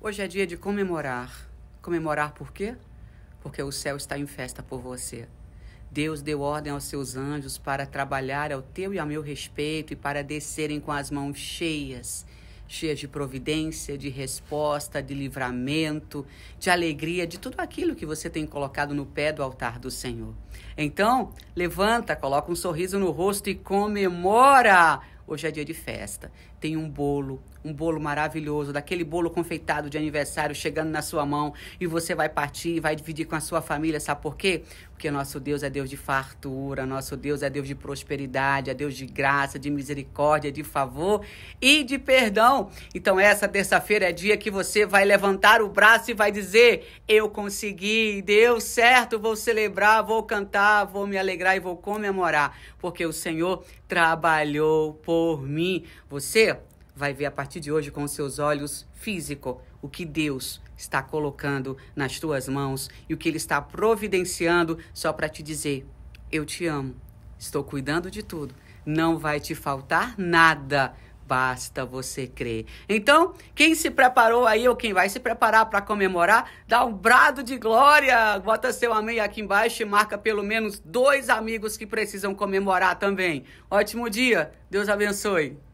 Hoje é dia de comemorar. Comemorar por quê? Porque o céu está em festa por você. Deus deu ordem aos seus anjos para trabalhar ao teu e ao meu respeito e para descerem com as mãos cheias, cheias de providência, de resposta, de livramento, de alegria, de tudo aquilo que você tem colocado no pé do altar do Senhor. Então, levanta, coloca um sorriso no rosto e comemora Hoje é dia de festa. Tem um bolo, um bolo maravilhoso, daquele bolo confeitado de aniversário chegando na sua mão e você vai partir e vai dividir com a sua família, sabe por quê? Porque nosso Deus é Deus de fartura, nosso Deus é Deus de prosperidade, é Deus de graça, de misericórdia, de favor e de perdão. Então essa terça-feira é dia que você vai levantar o braço e vai dizer: "Eu consegui, deu certo, vou celebrar, vou cantar, vou me alegrar e vou comemorar, porque o Senhor trabalhou por por mim. Você vai ver a partir de hoje com seus olhos físicos o que Deus está colocando nas tuas mãos e o que Ele está providenciando só para te dizer: Eu te amo, estou cuidando de tudo, não vai te faltar nada basta você crer. Então, quem se preparou aí ou quem vai se preparar para comemorar, dá um brado de glória. Bota seu amém aqui embaixo e marca pelo menos dois amigos que precisam comemorar também. Ótimo dia. Deus abençoe.